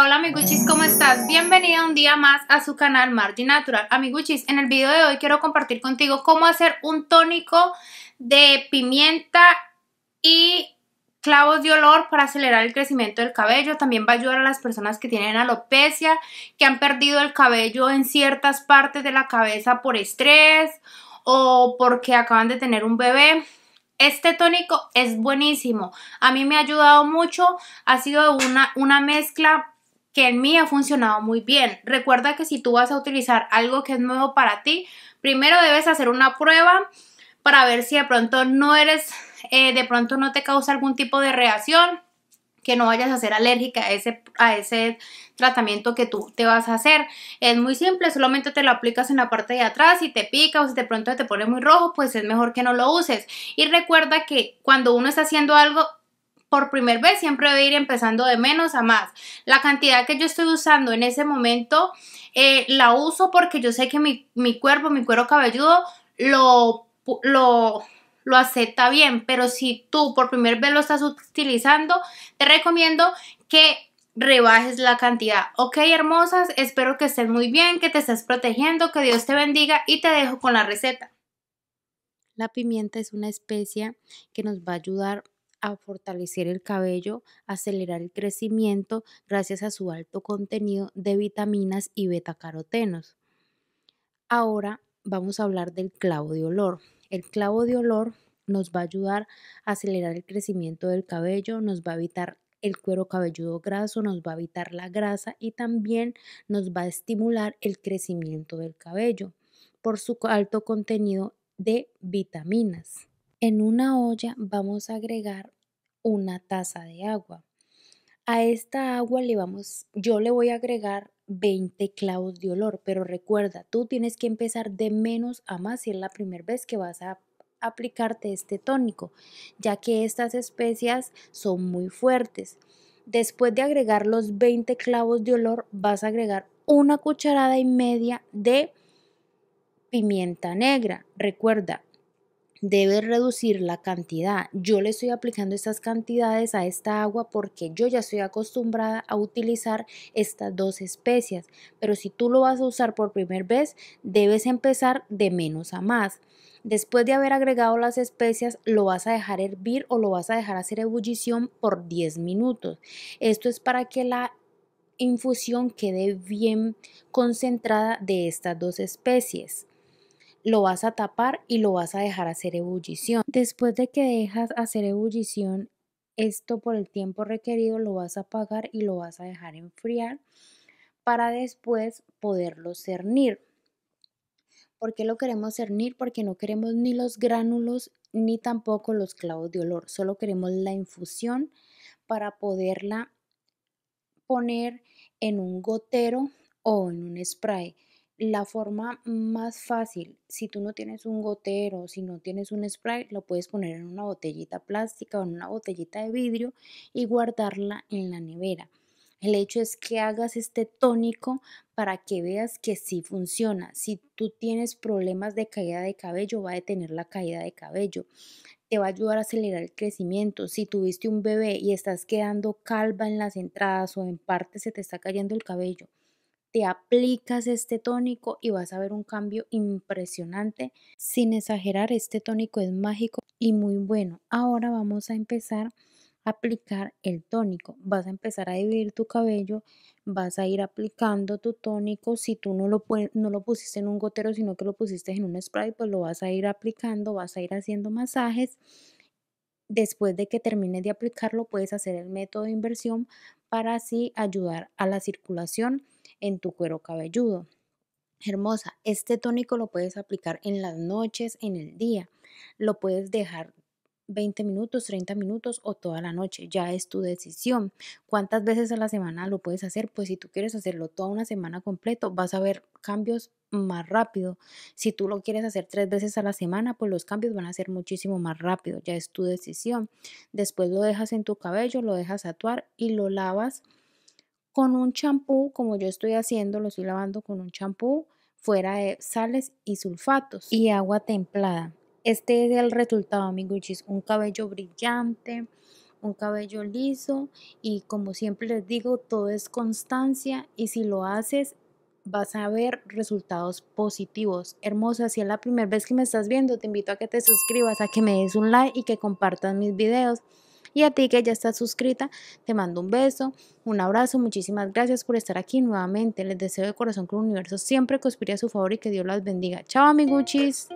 Hola, amiguchis, ¿cómo estás? Bienvenida un día más a su canal Margin Natural. Amiguchis, en el video de hoy quiero compartir contigo cómo hacer un tónico de pimienta y clavos de olor para acelerar el crecimiento del cabello. También va a ayudar a las personas que tienen alopecia, que han perdido el cabello en ciertas partes de la cabeza por estrés o porque acaban de tener un bebé. Este tónico es buenísimo, a mí me ha ayudado mucho, ha sido una, una mezcla que en mí ha funcionado muy bien. Recuerda que si tú vas a utilizar algo que es nuevo para ti, primero debes hacer una prueba para ver si de pronto no eres, eh, de pronto no te causa algún tipo de reacción, que no vayas a ser alérgica a ese, a ese tratamiento que tú te vas a hacer. Es muy simple, solamente te lo aplicas en la parte de atrás, y te pica o si de pronto te pone muy rojo, pues es mejor que no lo uses. Y recuerda que cuando uno está haciendo algo, por primera vez siempre voy a ir empezando de menos a más. La cantidad que yo estoy usando en ese momento eh, la uso porque yo sé que mi, cuerpo, mi cuero cabelludo lo, lo, acepta bien, pero si tú por primera vez lo estás utilizando, te recomiendo que rebajes la cantidad. Ok, hermosas, espero que estén muy bien, que te estés protegiendo, que Dios te bendiga y te dejo con la receta. La pimienta es una especia que nos va a ayudar a fortalecer el cabello, acelerar el crecimiento gracias a su alto contenido de vitaminas y betacarotenos. Ahora vamos a hablar del clavo de olor. El clavo de olor nos va a ayudar a acelerar el crecimiento del cabello, nos va a evitar el cuero cabelludo graso, nos va a evitar la grasa y también nos va a estimular el crecimiento del cabello por su alto contenido de vitaminas. En una olla vamos a agregar una taza de agua. A esta agua le vamos, yo le voy a agregar 20 clavos de olor, pero recuerda, tú tienes que empezar de menos a más si es la primera vez que vas a aplicarte este tónico, ya que estas especias son muy fuertes. Después de agregar los 20 clavos de olor, vas a agregar una cucharada y media de pimienta negra. Recuerda, debes reducir la cantidad. Yo le estoy aplicando estas cantidades a esta agua porque yo ya estoy acostumbrada a utilizar estas dos especias, pero si tú lo vas a usar por primera vez, debes empezar de menos a más. Después de haber agregado las especias, lo vas a dejar hervir o lo vas a dejar hacer ebullición por 10 minutos. Esto es para que la infusión quede bien concentrada de estas dos especies lo vas a tapar y lo vas a dejar hacer ebullición. Después de que dejas hacer ebullición, esto por el tiempo requerido lo vas a apagar y lo vas a dejar enfriar para después poderlo cernir. ¿Por qué lo queremos cernir? Porque no queremos ni los gránulos ni tampoco los clavos de olor, solo queremos la infusión para poderla poner en un gotero o en un spray la forma más fácil, si tú no tienes un gotero, si no tienes un spray, lo puedes poner en una botellita plástica o en una botellita de vidrio y guardarla en la nevera. El hecho es que hagas este tónico para que veas que sí funciona. Si tú tienes problemas de caída de cabello, va a detener la caída de cabello. Te va a ayudar a acelerar el crecimiento. Si tuviste un bebé y estás quedando calva en las entradas o en parte se te está cayendo el cabello, te aplicas este tónico y vas a ver un cambio impresionante. Sin exagerar, este tónico es mágico y muy bueno. Ahora vamos a empezar a aplicar el tónico. Vas a empezar a dividir tu cabello, vas a ir aplicando tu tónico. Si tú no lo, no lo pusiste en un gotero, sino que lo pusiste en un spray, pues lo vas a ir aplicando, vas a ir haciendo masajes. Después de que termines de aplicarlo, puedes hacer el método de inversión para así ayudar a la circulación en tu cuero cabelludo. Hermosa, este tónico lo puedes aplicar en las noches, en el día. Lo puedes dejar 20 minutos, 30 minutos o toda la noche. Ya es tu decisión. ¿Cuántas veces a la semana lo puedes hacer? Pues si tú quieres hacerlo toda una semana completo, vas a ver cambios más rápido. Si tú lo quieres hacer tres veces a la semana, pues los cambios van a ser muchísimo más rápido. Ya es tu decisión. Después lo dejas en tu cabello, lo dejas atuar y lo lavas con un champú, como yo estoy haciendo, lo estoy lavando con un champú fuera de sales y sulfatos y agua templada. Este es el resultado, amiguchis, un cabello brillante, un cabello liso y como siempre les digo, todo es constancia y si lo haces vas a ver resultados positivos. Hermosa, si es la primera vez que me estás viendo, te invito a que te suscribas, a que me des un like y que compartas mis videos. Y a ti que ya estás suscrita, te mando un beso, un abrazo, muchísimas gracias por estar aquí nuevamente. Les deseo de corazón que el universo siempre conspire a su favor y que Dios las bendiga. Chao, amiguchis.